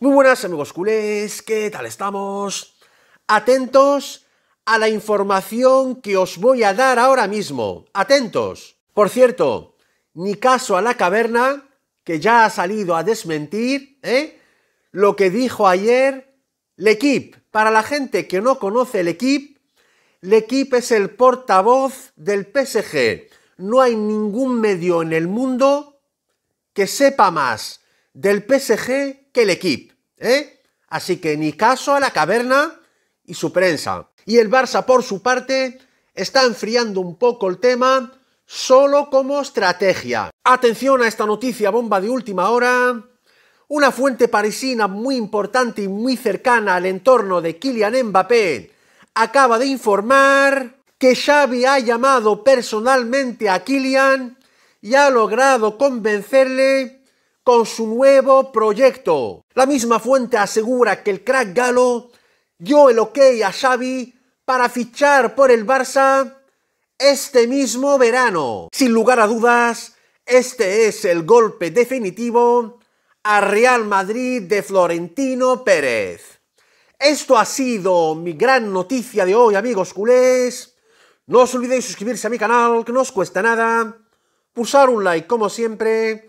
Muy buenas amigos culés, ¿qué tal estamos? Atentos a la información que os voy a dar ahora mismo. Atentos. Por cierto, ni caso a la caverna, que ya ha salido a desmentir ¿eh? lo que dijo ayer L'Equipe. Para la gente que no conoce L'Equipe, L'Equipe es el portavoz del PSG. No hay ningún medio en el mundo que sepa más del PSG que el ¿eh? Así que ni caso a la caverna y su prensa. Y el Barça, por su parte, está enfriando un poco el tema solo como estrategia. Atención a esta noticia bomba de última hora. Una fuente parisina muy importante y muy cercana al entorno de Kylian Mbappé acaba de informar que Xavi ha llamado personalmente a Kylian y ha logrado convencerle con su nuevo proyecto. La misma fuente asegura que el crack galo dio el ok a Xavi para fichar por el Barça este mismo verano. Sin lugar a dudas, este es el golpe definitivo a Real Madrid de Florentino Pérez. Esto ha sido mi gran noticia de hoy, amigos culés. No os olvidéis suscribirse a mi canal, que no os cuesta nada. Pulsar un like, como siempre